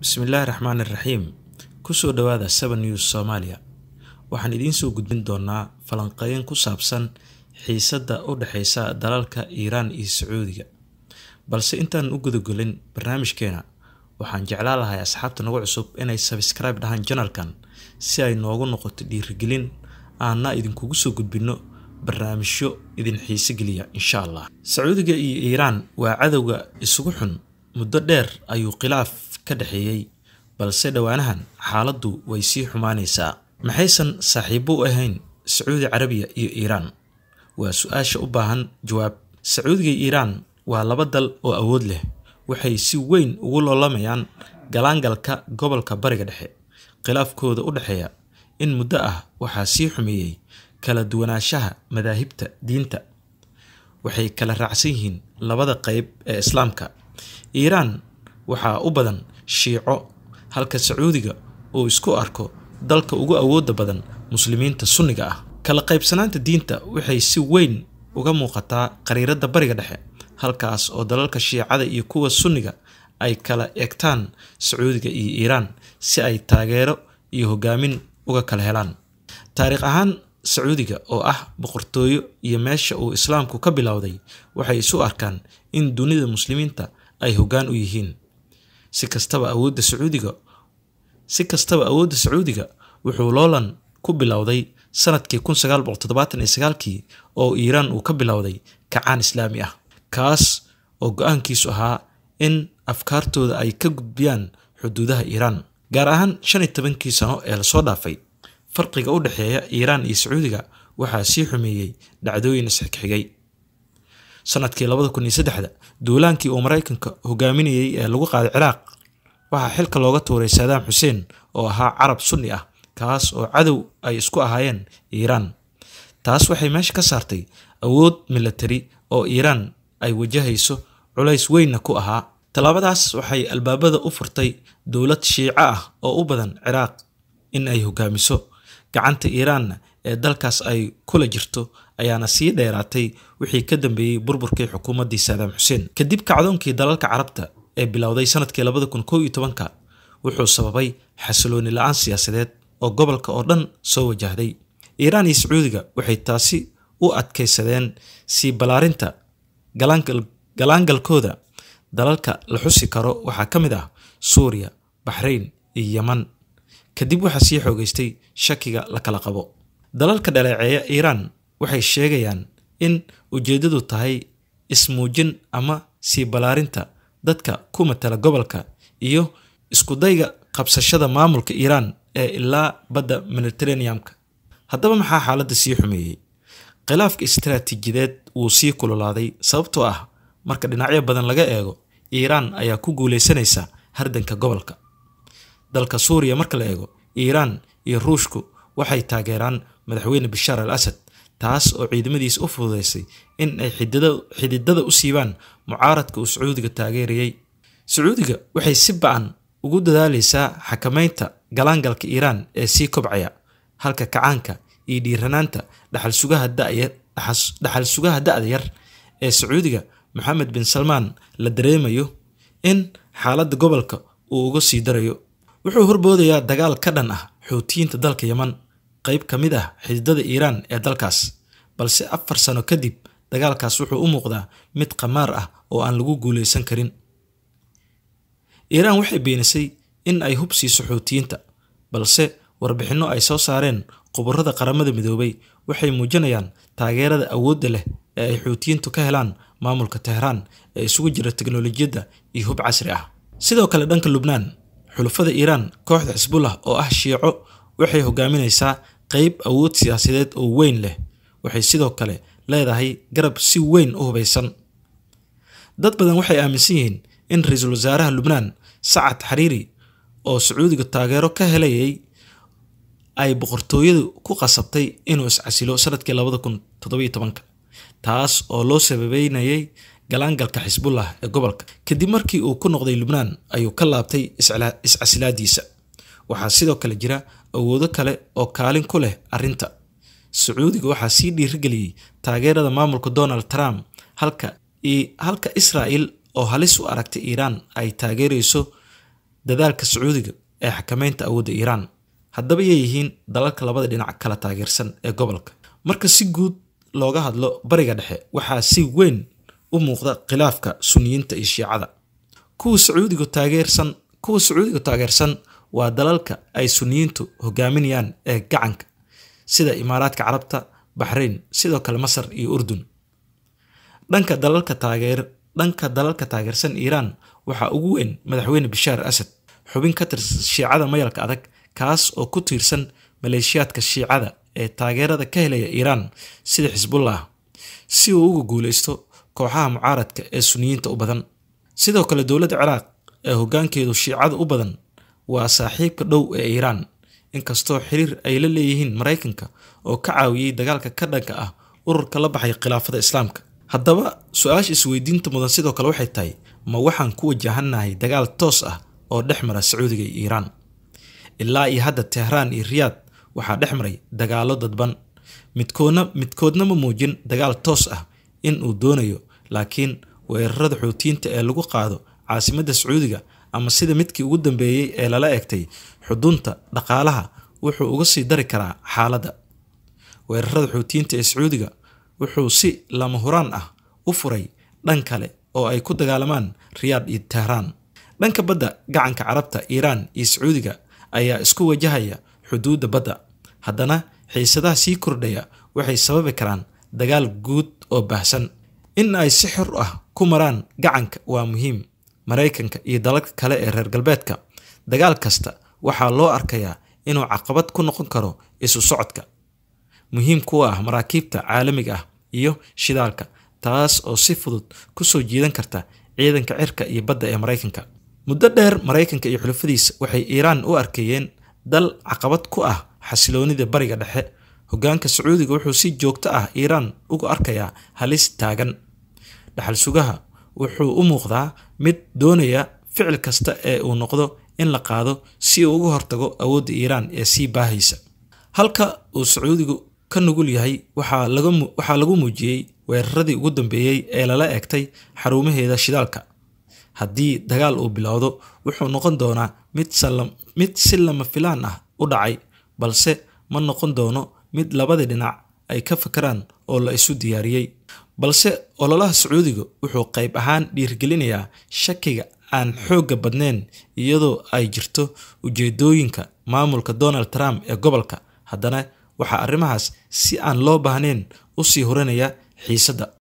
bismillaahi raxmaan iraxiim kusoo dhawaada seven news soomaaliya waxaan idiin soo gudbin doonaa falanqeyn ku saabsan xiisadda u dhexeysa dalalka iiraan iyo sacuudiga balse intaan u gudagelin barnaamijkeena waxaan jeclaan lahay asxaabta nagu cusub inay sabskribe dhahaan janalkan si ay noogu noqoto dhiirigelin aanna idinkugu soo gudbinno barnaamijyo idin xiise geliya insha allah sacuudiga iyo iiraan waa cadowga isugu xun muddo dheer ayuu khilaaf ka dhexeeyey balse dhowaanahan xaaladdu way sii xumaanaysaa maxaysan saaxiibo u ahayn sacuudi carabiya iyo iiraan waa su-aasha u baahan jawaab sacuudiga iyo iiraan waa laba dal oo awood leh waxay si weyn ugu loolamayaan galaangalka gobolka bariga dhexe khilaafkooda u dhexeeya in muddo ah waxaa sii xumeeyey kala duwanaanshaha madaahibta diinta waxay kala raacsan yihiin labada qayb ee islaamka iiraan waxaa u badan shiico halka sacuudiga uu isku arko dalka ugu awoodda badan muslimiinta sunniga ah kala qaybsanaanta diinta waxay si weyn uga muuqataa qariiradda bariga dhexe halkaas oo dalalka shiicada iyo kuwa sunniga ay kala egtaan sacuudiga iyo iiraan si ay taageero iyo hogaamin uga kala helaan taariikh ahaan sacuudiga oo ah boqortooyo iyo meesha uu islaamku ka bilowday waxay isu arkaan in dunida muslimiinta ay hogaan u yihiin si kastaba awoodda sacuudiga si kastaba awoodda sacuudiga wuxuu loolan ku bilowday sanadkii kun sagaal boqol toddobaatan iyo sagaalkii oo iiraan uu ka bilowday kacaan islaami ah kaas oo go-aankiisu ahaa in afkaartooda ay ka gudbiyaan xuduudaha iiraan gaar ahaan shan iyo tobankii sano ee lasoo dhaafay farqiga u dhexeeya iiraan iyo sacuudiga waxaa sii xumeeyey dhacdooyin isxigxigay sanadkii labada kun iyo saddexda duulaankii uu maraykanka hogaaminayey ee lagu qaaday ciraaq waxaa xilka looga tuuray saadaam xuseen oo ahaa carab sunni ah kaas oo cadow ay isku ahaayeen iiraan taas waxay meesha ka saartay awood milatari oo iiraan ay wajahayso culays weynna ku ahaa tallaabadaas waxay albaabada u furtay dowlad shiico ah oo u badan ciraaq in ay hogaamiso gacanta iiraanna ee dalkaas ay kula jirto ayaana sii dheeraatay wixii ka dambeeyey burburkii xukuumaddii saadaam xuseen kadib kacdoonkii dalalka carabta ee bilowday sanadkii labada kun kow iyo tobanka wuxuu sababay xasilooni la-aan siyaasadeed oo gobolka oo dhan soo wajahday iiraan iyo sacuudiga waxay taasi u adkaysadeen sii ballaarinta galaangalkooda dalalka la xusi karo waxaa ka mid ah suuriya baxrayn iyo yeman kadib waxaa sii xoogaystay shakiga la kala qabo dalalka dhaleeceeya iiraan waxay sheegayaan in ujeeddadu tahay ismuujin ama sii ballaarinta dadka ku matala gobolka iyo iskudayga qabsashada maamulka iiraan ee ilaa badda mediteraneamka haddaba maxaa xaaladda sii xumeeyey khilaafka istaraatiijiyadeed wuu sii kululaaday sababtoo ah marka dhinacyo badan laga eego iiraan ayaa ku guulaysanaysa hardanka gobolka dalka suuriya marka la eego iiraan iyo ruushku waxay taageeraan madaxweyne bashaar al asad taas oo ciidamadiisa u fududaysay in ay xididada u siibaan mucaaradka uu sacuudiga taageerayey sacuudiga waxay si ba-an ugu dadaalaysaa xakamaynta galaangalka iiraan ee sii kobcaya halka kacaanka iyo dhiiranaanta dhaxal sugaha da-da yar ee sacuudiga maxamed bin salmaan la dareemayo in xaaladda gobolka uu uga sii darayo wuxuu horboodayaa dagaal ka dhan ah xuutiyiinta dalka yeman qayb ka mid ah xididada iiraan ee dalkaas balse afar sano kadib dagaalkaas wuxuu u muuqdaa mid qamaar ah oo aan lagu guulaysan karin iiraan waxay beenisay in ay hub siiso xuutiyiinta balse warbixinno ay soo saareen khubarada qaramada midoobay waxay muujinayaan taageerada awoodda leh ee ay xuutiyiintu ka helaan maamulka teheraan ee isugu jira teknolojiyadda iyo hub casri ah sidoo kale dhanka lubnaan xulufada iiraan kooxda xisbullah oo ah shiico waxay hogaaminaysaa qeyb awood siyaasadeed oo weyn leh waxay sidoo kale leedahay garab si weyn u hubaysan dad badan waxay aaminsan yihiin in ra-iisul wasaaraha lubnaan sacad xariiri oo sacuudiga taageero ka helayay ay boqortooyadu ku qasabtay inuu iscasilo sanadkii labada kun toddobiyo tobanka taas oo loo sababeynayay galaangalka xisbullah ee gobolka kadib markii uu ku noqday lubnaan ayuu ka laabtay iscasilaadiisa waxaa sidoo kale jira awoodo kale oo kaalin ku leh arrinta sacuudiga waxaa sii dhiirigeliyey taageerada maamulka donald trump halka halka israa'il oo halis u aragtay iiraan ay taageerayso dadaalka sacuudiga ee xakameynta awoodda iiraan haddaba yay yihiin dalalka labada dhinac kala taageersan ee gobolka marka si guud looga hadlo bariga dhexe waxaa si weyn u muuqda khilaafka suniyiinta iyo shiicada kuwa sacuudiga taageersan kuwa sacuudiga taageersan waa dalalka ay suniyiintu hogaaminayaan ee gacanka sida imaaraadka carabta baxrayn sidoo kale masar iyo urdun dhanka dalalka taageer dhanka dalalka taageersan iiraan waxaa ugu weyn madaxweyne bashaar asad xubin ka tirsan shiicada mayalka adag kaas oo ku tiirsan maleeshiyaadka shiicada ee taageerada ka helaya iiraan sida xisbullah si uu uga guulaysto kooxaha mucaaradka ee suniyiinta u badan sidoo kale dowladda ciraaq ee hoggaankeedu shiicada u badan waa saaxiibka dhow ee iiraan inkastoo xiriir ay la leeyihiin maraykanka oo ka caawiyey dagaalka ka dhanka ah ururka la baxay khilaafada islaamka haddaba su-aasha isweydiinta mudan sidoo kale waxay tahay ma waxaan ku wajahannahay dagaal toos ah oo dhex mara sacuudiga iyo iiraan ilaa iyo hadda tehraan iyo riyaad waxaa dhex maray dagaalo dadban midkoodna midkoodna ma muujin dagaal toos ah in uu doonayo laakiin weerarada xuutiyiinta ee lagu qaado caasimadda sacuudiga ama sida midkii ugu dambeeyey ee lala egtay xudunta dhaqaalaha wuxuu uga sii dari karaa xaaladda weerarada xuutiyiinta ee sacuudiga wuxuu si lama huraan ah u furay dhan kale oo ay ku dagaalamaan riyaad iyo tehraan dhanka badda gacanka carabta iiraan iyo sacuudiga ayaa isku wajahaya xuduudda badda haddana xiisadaha sii kordhaya waxay sababi karaan dagaal guud oo baahsan in ay si xor ah ku maraan gacanka waa muhiim maraykanka iyo dalalka kale ee reer galbeedka dagaal kasta waxaa loo arkayaa inuu caqabad ku noqon karo isu socodka muhiim kuwa ah maraakiibta caalamiga ah iyo shidaalka taas oo si fudud ku soo jiidan karta ciidanka cirka iyo badda ee maraykanka muddo dheer maraykanka iyo xulafadiisa waxay iiraan u arkayeen dal caqabad ku ah xasiloonida bariga dhexe hogaanka sacuudiga wuxuu si joogto ah iiraan ugu arkayaa halis taagan dhaxal wuxuu u muuqdaa mid doonaya ficil kasta ee uu noqdo in la qaado si uu uga hortago awoodda iiraan ee sii baahaysa halka uu sacuudigu ka nugul yahay waxaa lagu muujiyey weeraradii ugu dambeeyey ee lala egtay xarumaheeda shidaalka haddii dagaal uu bilowdo wuxuu noqon doonaa mid si lama filaan ah u dhacay balse ma noqon doono mid labadii dhinac ay ka fakaraan oo la isu diyaariyey balse ololaha sacuudiga wuxuu qayb ahaan dhiirgelinayaa shakiga aan xoogga badneyn iyadoo ay jirto ujeedooyinka maamulka donald trump ee gobolka haddana waxaa arrimahaas si aan loo baahneyn u sii hurinaya xiisadda